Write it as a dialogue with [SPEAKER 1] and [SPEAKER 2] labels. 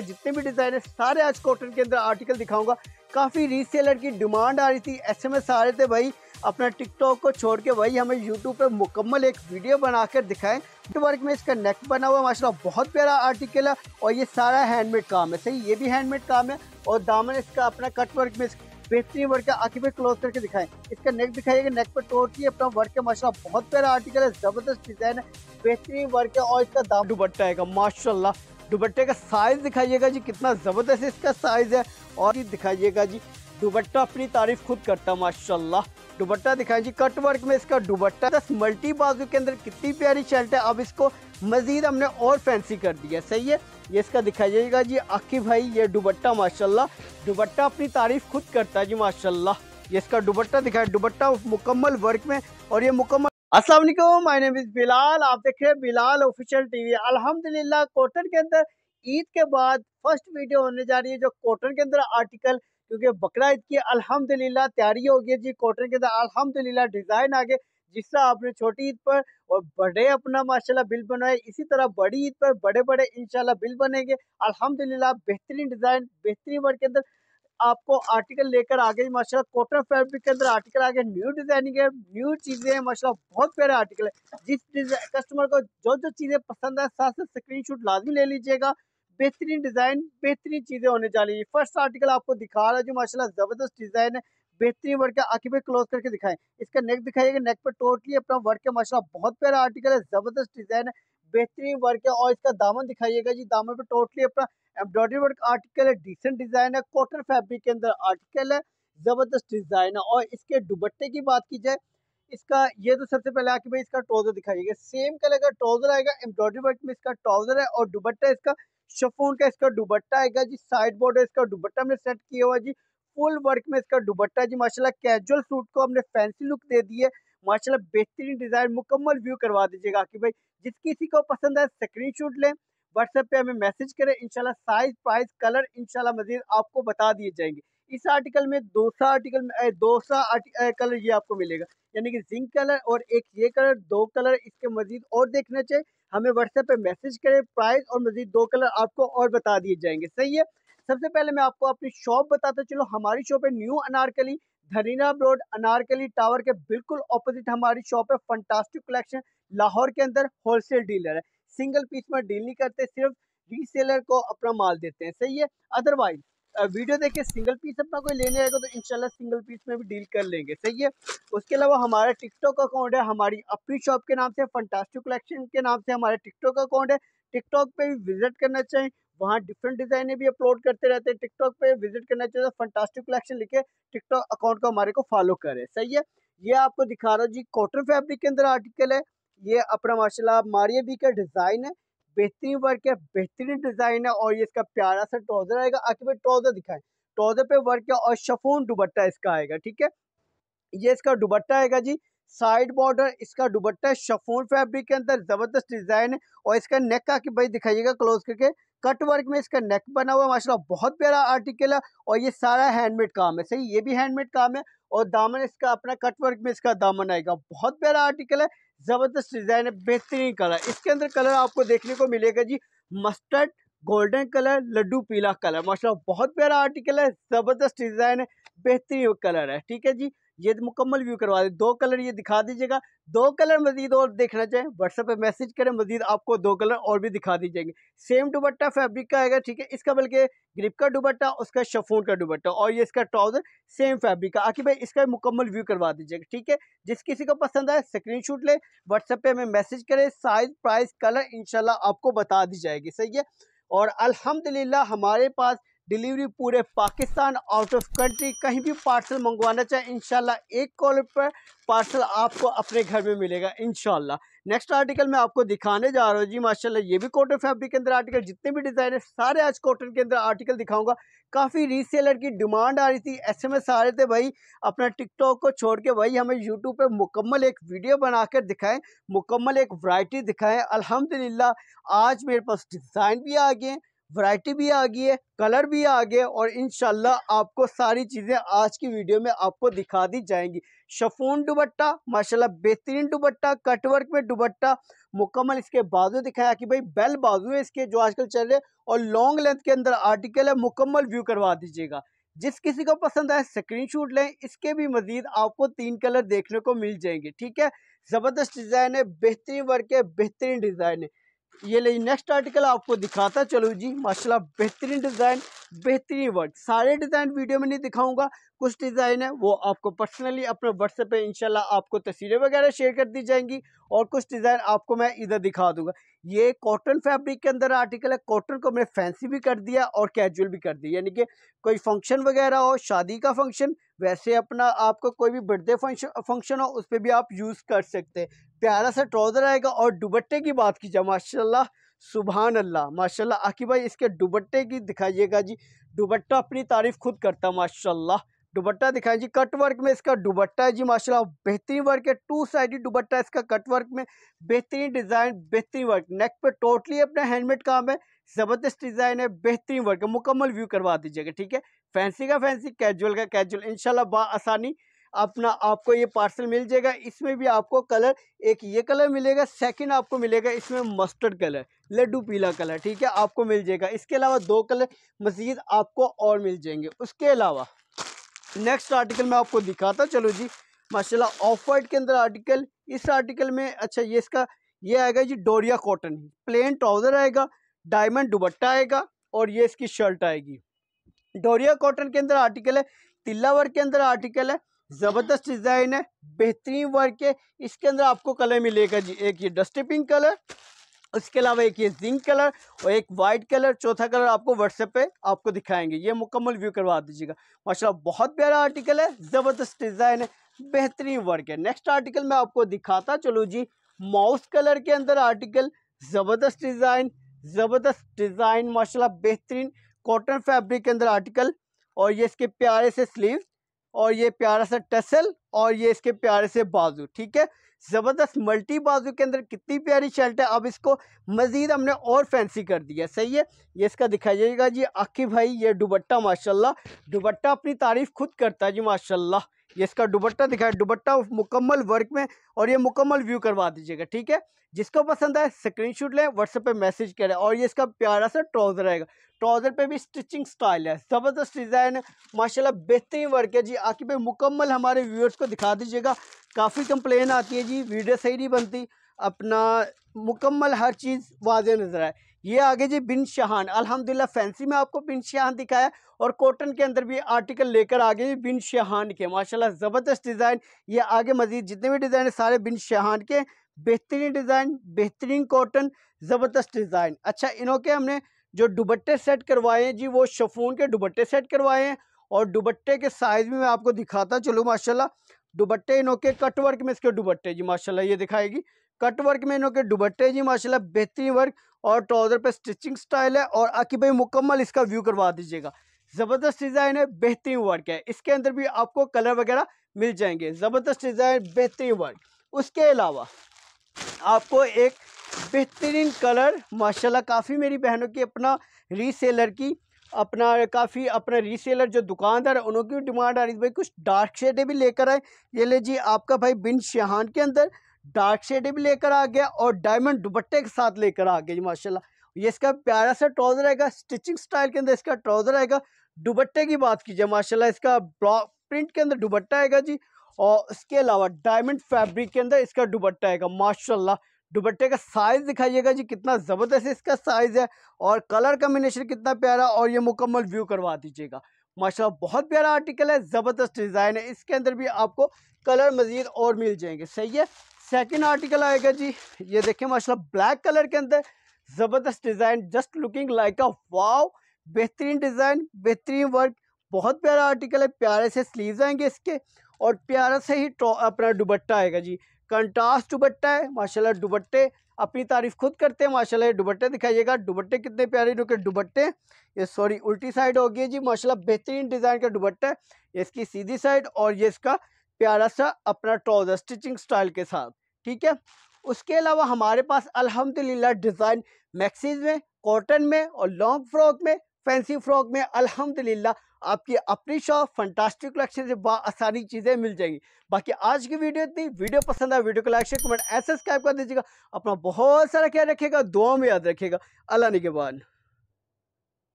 [SPEAKER 1] के जितने भी डिज़ाइन है सारे आज कॉटन के अंदर आर्टिकल दिखाऊंगा काफ़ी रीसेलर की डिमांड आ रही थी एसएमएस आ रहे थे भाई अपना टिकटॉक को छोड़ के भाई हमें यूट्यूब पे मुकम्मल एक वीडियो बनाकर दिखाएं वर्क में इसका नेक बना हुआ माशा बहुत प्यारा आर्टिकल है और ये सारा हैंडमेड काम है सही ये भी हैंडमेड काम है और दामन इसका अपना कट वर्क में बेहतरीन वर्क है आखिर क्लोज करके दिखाएं इसका नेक दिखाइएगा नेक पर टोटली अपना वर्क है माशा बहुत प्यारा आर्टिकल है ज़बरदस्त डिज़ाइन है बेहतरीन वर्क है और इसका दाम दुबट्टा आएगा माशाला दुपट्टे का साइज़ दिखाइएगा जी कितना ज़बरदस्त इसका साइज़ है और ये दिखाइएगा जी दुबट्टा अपनी तारीफ खुद करता माशाल्लाह दुबट्टा दिखाएं जी कट वर्क में इसका दुबट्टा दस मल्टी बाजू के अंदर कितनी प्यारी शर्ट है अब इसको मज़ीद हमने और फैंसी कर दिया सही है ये इसका दिखाइएगा जी आखिर भाई ये दुबट्टा माशाल्लाह दुबट्टा अपनी तारीफ खुद करता है जी माशाल्लाह ये इसका दुबट्टा दिखाया दुबट्टा मुकम्मल वर्क में और ये मुकम्मल असलम वालेकुम माय नेम इज़ बिलाल आप देख रहे हैं बिलाल ऑफिशियल टीवी अल्हम्दुलिल्लाह कॉटन के अंदर ईद के बाद फर्स्ट वीडियो होने जा रही है जो कॉटन के अंदर आर्टिकल क्योंकि बकरा ईद की अल्हम्दुलिल्लाह तैयारी हो गई जी कॉटन के अंदर अल्हम्दुलिल्लाह डिज़ाइन आ गए जिस तरह आपने छोटी ईद पर और बड़े अपना माशा बिल बनाए इसी तरह बड़ी ईद पर बड़े बड़े इनशाला बिल बनेंगे लाला बेहतरीन डिज़ाइन बेहतरीन वर्ग के अंदर आपको आर्टिकल लेकर आ गए माशा कॉटन फैब्रिक के अंदर आर्टिकल आ गए न्यू डिजाइनिंग है न्यू चीज़ें हैं माशा बहुत प्यारे आर्टिकल है जिस कस्टमर को जो जो चीज़ें पसंद है साथ साथ स्क्रीन शूट लाजमी ले लीजिएगा बेहतरीन डिज़ाइन बेहतरीन चीज़ें होने जा रही है फर्स्ट आर्टिकल आपको दिखा रहा है जो माशाला ज़बरदस्त डिज़ाइन है बेहतरीन वर्क है आखिर पे क्लोज करके दिखाएं इसका नेक दिखाइएगा नेक पे टोटली अपना वर्क है माशा बहुत प्यारा आर्टिकल है ज़बरदस्त डिज़ाइन है बेहतरीन वर्क है और इसका दामन दिखाइएगा जी दामन पर टोटली अपना एम्ब्रॉयडरी वर्क आर्टिकल है डिसेंट डिज़ाइन है कॉटन फैब्रिक के अंदर आर्टिकल है ज़बरदस्त डिज़ाइन है और इसके दुबट्टे की बात की जाए इसका ये तो सबसे पहले आके भाई इसका ट्राउजर दिखाइएगा सेम कलर का ट्राउजर आएगा एम्ब्रॉयडरी वर्क में इसका ट्राउजर है और दुबट्टा इसका शफून का इसका दुबट्टा आएगा जी साइड बॉर्डर इसका दुबट्टा हमने सेट किया हुआ जी फुल वर्क में इसका दुबट्टा जी माशाल्लाह कैजुअल सूट को हमने फैंसी लुक दे दी है माशाल्लाह बेहतरीन डिज़ाइन मुकम्मल व्यू करवा दीजिएगा आके भाई जिस किसी को पसंद है स्क्रीन लें व्हाट्सएप पे हमें मैसेज करें इनशाला साइज प्राइस कलर इनशाला मजीद आपको बता दिए जाएंगे इस आर्टिकल में दो सा आर्टिकल में दो सा कलर ये आपको मिलेगा यानी कि जिंक कलर और एक ये कलर दो कलर इसके मजीद और देखना चाहिए हमें व्हाट्सएप पे मैसेज करें प्राइस और मजीद दो कलर आपको और बता दिए जाएंगे सही है सबसे पहले मैं आपको अपनी शॉप बताता चलो हमारी शॉप है न्यू अनारकली धरीना रोड अनारकली टावर के बिल्कुल ऑपोजिट हमारी शॉप है फंटास्टिक कलेक्शन लाहौर के अंदर होलसेल डीलर है सिंगल पीस में डील नहीं करते सिर्फ रीसेलर को अपना माल देते हैं सही है अदरवाइज वीडियो देखे सिंगल पीस अपना कोई लेने आएगा तो इंशाल्लाह सिंगल पीस में भी डील कर लेंगे सही है उसके अलावा हमारा टिकटॉक अकाउंट है हमारी अपनी शॉप के नाम से फंटास्टिक कलेक्शन के नाम से हमारा टिकटॉक अकाउंट है टिकटॉक पे भी विजिट करना चाहिए वहाँ डिफरेंट डिज़ाइने भी अपलोड करते रहते हैं टिकटॉक पे विजिट करना चाहिए फंटास्टिक कलेक्शन लिखे टिकटॉक अकाउंट को हमारे को फॉलो करें सही है ये आपको दिखा रहा हूँ जी कॉटन फैब्रिक के अंदर आर्टिकल है ये अपना माशाल्लाह मारिया बी का डिज़ाइन है बेहतरीन वर्क है बेहतरीन डिज़ाइन है और ये इसका प्यारा सा ट्राउज़र आएगा आखिर में ट्राउज़र दिखाएं ट्राउज़र पे वर्क है और शफोन दुबट्टा इसका आएगा ठीक है ये इसका दुबट्टा आएगा जी साइड बॉर्डर इसका दुबट्टा है शफोन फैब्रिक के अंदर ज़बरदस्त डिज़ाइन है और इसका नेक का भाई दिखाइएगा क्लोज करके कट वर्क में इसका नेक बना हुआ है माशाल्लाह बहुत प्यारा आर्टिकल है और ये सारा हैंडमेड काम है सही ये भी हैंडमेड काम है और दामन इसका अपना कट वर्क में इसका दामन आएगा बहुत प्यारा आर्टिकल है ज़बरदस्त डिज़ाइन है बेहतरीन कलर इसके अंदर कलर आपको देखने को मिलेगा जी मस्टर्ड गोल्डन कलर लड्डू पीला कलर माशा बहुत प्यारा आर्टिकल है ज़बरदस्त डिज़ाइन है बेहतरीन कलर है ठीक है जी ये मुकम्मल व्यू करवा दे दो कलर ये दिखा दीजिएगा दो कलर मजीद और देखना चाहें व्हाट्सएप पे मैसेज करें मजीद आपको दो कलर और भी दिखा दी जाएंगे सेम दुबट्टा फैब्रिक का आएगा ठीक है इसका बल्कि ग्रिप का दुबट्टा उसका शफून का दुबट्टा और ये इसका ट्राउजर सेम फैब्रिक का आखिर भाई इसका मुकम्मल व्यू करवा दीजिएगा ठीक है जिस किसी को पसंद आए स्क्रीन शूट लें व्हाट्सएप पर हमें मैसेज करें साइज प्राइस कलर इनशाला आपको बता दी जाएगी सही है और अलहमदिल्ला हमारे पास डिलीवरी पूरे पाकिस्तान आउट ऑफ कंट्री कहीं भी पार्सल मंगवाना चाहे इन एक कॉल पर पार्सल आपको अपने घर में मिलेगा इन नेक्स्ट आर्टिकल मैं आपको दिखाने जा रहा हूँ जी माशाल्लाह ये भी कॉटन फैब्रिक के अंदर आर्टिकल जितने भी डिज़ाइन है सारे आज कॉटन के अंदर आर्टिकल दिखाऊंगा काफ़ी रीसेलर की डिमांड आ रही थी ऐसे में सारे थे भाई अपना टिकटॉक को छोड़ के भाई हमें यूट्यूब पे मुकम्मल एक वीडियो बनाकर दिखाएं मुकम्मल एक वरायटी दिखाएँ अलहमदिल्ला आज मेरे पास डिज़ाइन भी आ गए वैरायटी भी आ गई है कलर भी आ गया और इन आपको सारी चीज़ें आज की वीडियो में आपको दिखा दी जाएंगी शफून दुबट्टा माशाल्लाह बेहतरीन दुबट्टा कटवर्क में दुबट्टा मुकम्मल इसके बाजू दिखाया कि भाई बेल बाजू है इसके जो आजकल चल रहे और लॉन्ग लेंथ के अंदर आर्टिकल है मुकम्मल व्यू करवा दीजिएगा जिस किसी को पसंद आए स्क्रीन लें इसके भी मजीद आपको तीन कलर देखने को मिल जाएंगे ठीक है ज़बरदस्त डिज़ाइन है बेहतरीन वर्क है बेहतरीन डिज़ाइन है ये ले नेक्स्ट आर्टिकल आपको दिखाता चलो जी माशाल्लाह बेहतरीन डिज़ाइन बेहतरीन वर्क सारे डिज़ाइन वीडियो में नहीं दिखाऊंगा कुछ डिज़ाइन है वो आपको पर्सनली अपने व्हाट्सएप पे इनशाला आपको तस्वीरें वगैरह शेयर कर दी जाएंगी और कुछ डिज़ाइन आपको मैं इधर दिखा दूंगा ये कॉटन फैब्रिक के अंदर आर्टिकल है कॉटन को मैंने फैंसी भी कर दिया और कैजुअल भी कर दिया यानी कि कोई फंक्शन वगैरह हो शादी का फंक्शन वैसे अपना आपको कोई भी बर्थडे फंक्शन हो उस पर भी आप यूज़ कर सकते हैं प्यारा सा ट्राउज़र आएगा और दुबट्टे की बात की जाए माशाल्लाह सुबहान अल्लाह माशाल्लाह आखिर भाई इसके दुबट्टे की दिखाइएगा जी दुबट्टा अपनी तारीफ़ खुद करता माशाल्लाह दुबट्टा दिखाएं जी कट वर्क में इसका दुबट्टा है जी माशाल्लाह बेहतरीन वर्क है टू साइडेड दुबट्टा इसका कट वर्क में बेहतरीन डिज़ाइन बेहतरीन वर्क नेक पे टोटली अपना हैंडमेड काम है ज़बरदस्त डिज़ाइन है बेहतरीन वर्क है मुकम्मल व्यू करवा दीजिएगा ठीक है फैंसी का फैंसी कैजुअल का कैजुअल इनशाला आसानी अपना आपको ये पार्सल मिल जाएगा इसमें भी आपको कलर एक ये कलर मिलेगा सेकंड आपको मिलेगा इसमें मस्टर्ड कलर लड्डू पीला कलर ठीक है आपको मिल जाएगा इसके अलावा दो कलर मज़ीद आपको और मिल जाएंगे उसके अलावा नेक्स्ट आर्टिकल मैं आपको दिखाता चलो जी माशाल्लाह ऑफ वाइट के अंदर आर्टिकल इस आर्टिकल में अच्छा ये इसका ये आएगा जी डोरिया कॉटन प्लेन ट्राउज़र आएगा डायमंड दुबट्टा आएगा और ये इसकी शर्ट आएगी डोरिया कॉटन के अंदर आर्टिकल है तिल्ला वर्क के अंदर आर्टिकल है ज़बरदस्त डिज़ाइन है बेहतरीन वर्क है इसके अंदर आपको कलर मिलेगा जी एक ये डस्टिपिंग कलर इसके अलावा एक ये जिंक कलर और एक वाइट कलर चौथा कलर आपको व्हाट्सएप पे आपको दिखाएंगे ये मुकम्मल व्यू करवा दीजिएगा माशाल्लाह बहुत प्यारा आर्टिकल है ज़बरदस्त डिज़ाइन है बेहतरीन वर्क है नेक्स्ट आर्टिकल मैं आपको दिखाता चलो जी माउस कलर के अंदर आर्टिकल ज़बरदस्त डिज़ाइन ज़बरदस्त डिज़ाइन माशाला बेहतरीन कॉटन फैब्रिक के अंदर आर्टिकल और ये इसके प्यारे से स्लीव और ये प्यारा सा टसल और ये इसके प्यारे से बाजू ठीक है ज़बरदस्त मल्टी बाजू के अंदर कितनी प्यारी शर्ट है अब इसको मज़ीद हमने और फैंसी कर दिया सही है ये इसका जाएगा जी आखिर भाई ये दुबट्टा माशाल्लाह दुबट्टा अपनी तारीफ़ खुद करता है जी माशाल्लाह ये इसका दुबट्टा दिखाया दुबट्टा मुकम्मल वर्क में और ये मुकम्मल व्यू करवा दीजिएगा ठीक है जिसको पसंद आए स्क्रीनशॉट लें व्हाट्सएप पे मैसेज करें और ये इसका प्यारा सा ट्राउज़र रहेगा ट्राउज़र पे भी स्टिचिंग स्टाइल है ज़बरदस्त डिज़ाइन है माशाला बेहतरीन वर्क है जी आखिर पे मुकम्मल हमारे व्यूअर्स को दिखा दीजिएगा काफ़ी कंप्लेन आती है जी वीडियो सही नहीं बनती अपना मुकम्मल हर चीज़ वाज नज़र आए ये आगे जी बिन शहान अल्हम्दुलिल्लाह फैंसी में आपको बिन शहान दिखाया और कॉटन के अंदर भी आर्टिकल लेकर आगे जी बिन शहान के माशाल्लाह ज़बरदस्त डिज़ाइन ये आगे मज़ीद जितने भी डिज़ाइन है सारे बिन शहान के बेहतरीन डिज़ाइन बेहतरीन कॉटन ज़बरदस्त डिज़ाइन अच्छा इन्हों के हमने जो दुबट्टे सेट करवाए हैं जी वो शफून के दुबट्टे सेट करवाए हैं और दुबट्टे के साइज़ भी मैं आपको दिखाता चलूँ माशाल्लाह दुबट्टे इनों के कटवर्क में इसके दुबट्टे जी माशाल्लाह ये दिखाएगी कट वर्क में इनके के दुबट्टे जी माशाल्लाह बेहतरीन वर्क और ट्राउज़र पे स्टिचिंग स्टाइल है और आखिर भाई मुकम्मल इसका व्यू करवा दीजिएगा ज़बरदस्त डिज़ाइन है बेहतरीन वर्क है इसके अंदर भी आपको कलर वगैरह मिल जाएंगे ज़बरदस्त डिज़ाइन बेहतरीन वर्क उसके अलावा आपको एक बेहतरीन कलर माशाल्लाह काफ़ी मेरी बहनों की अपना रीसेलर की अपना काफ़ी अपना रीसेलर जो दुकानदार है उनकी डिमांड आ रही थी भाई कुछ डार्क शेडें भी लेकर आए ये ले जी आपका भाई बिन शहान के अंदर डार्क शेड भी लेकर आ गया और डायमंड दुपट्टे के साथ लेकर आ गया जी माशाल्लाह ये इसका प्यारा सा ट्राउज़र आएगा स्टिचिंग स्टाइल के अंदर इसका ट्राउज़र आएगा दुबट्टे की बात कीजिए माशाल्लाह इसका ब्लॉक प्रिंट के अंदर दुबट्टा आएगा जी और इसके अलावा डायमंड फैब्रिक के अंदर इसका दुबट्टा आएगा माशाल्लाह दुबट्टे का साइज़ दिखाइएगा जी कितना ज़बरदस्त इसका साइज़ है और कलर कम्बिनेशन कितना प्यारा और ये मुकम्मल व्यू करवा दीजिएगा माशाल्लाह बहुत प्यारा आर्टिकल है ज़बरदस्त डिज़ाइन है इसके अंदर भी आपको कलर मज़ीद और मिल जाएंगे सही है सेकेंड आर्टिकल आएगा जी ये देखें माशाल्लाह ब्लैक कलर के अंदर ज़बरदस्त design just looking like a wow बेहतरीन डिज़ाइन बेहतरीन वर्क बहुत प्यारा आर्टिकल है प्यारे से स्लीव आएंगे इसके और प्यारा से ही अपना दुबट्टा आएगा जी कंट्रास्ट दुबट्टा है माशाल्लाह दुबट्टे अपनी तारीफ खुद करते हैं माशाल्लाह ये दुबट्टे दिखाइएगा दुबट्टे कितने प्यारे जो कि दुबट्टे ये सॉरी उल्टी साइड होगी जी माशाल्लाह बेहतरीन डिज़ाइन का दुबट्टा है इसकी सीधी साइड और ये इसका प्यारा सा अपना ट्राउज़र स्टिचिंग स्टाइल के साथ ठीक है उसके अलावा हमारे पास अल्हम्दुलिल्लाह डिज़ाइन मैक्सीज में कॉटन में और लॉन्ग फ्रॉक में फैंसी फ्रॉक में अल्हम्दुलिल्लाह आपकी अपनी शॉप फंटास्टिक कलेक्शन से आसानी चीज़ें मिल जाएंगी बाकी आज की वीडियो इतनी वीडियो पसंद आए वीडियो को लाइक शेयर कमेंट ऐसे सब्सक्राइब कर दीजिएगा अपना बहुत सारा ख्याल रखिएगा दुआ में याद रखिएगा अल्लाह बाद